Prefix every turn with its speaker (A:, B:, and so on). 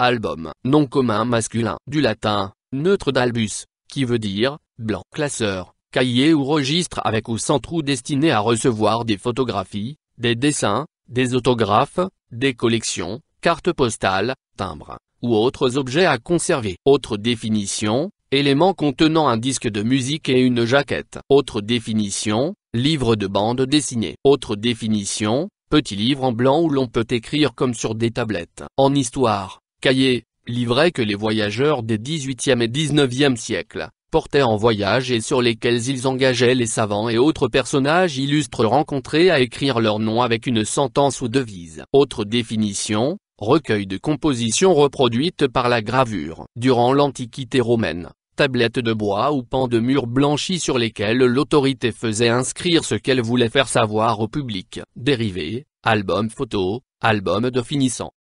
A: Album, nom commun masculin, du latin, neutre d'albus, qui veut dire, blanc. Classeur, cahier ou registre avec ou sans trou destiné à recevoir des photographies, des dessins, des autographes, des collections, cartes postales, timbres, ou autres objets à conserver. Autre définition, élément contenant un disque de musique et une jaquette. Autre définition, livre de bande dessinée. Autre définition, petit livre en blanc où l'on peut écrire comme sur des tablettes. En histoire, cahiers, livrets que les voyageurs des 18e et 19e siècles portaient en voyage et sur lesquels ils engageaient les savants et autres personnages illustres rencontrés à écrire leur nom avec une sentence ou devise. Autre définition, recueil de compositions reproduites par la gravure. Durant l'Antiquité romaine, tablettes de bois ou pans de mur blanchis sur lesquels l'autorité faisait inscrire ce qu'elle voulait faire savoir au public. Dérivé album photo, album de finissant.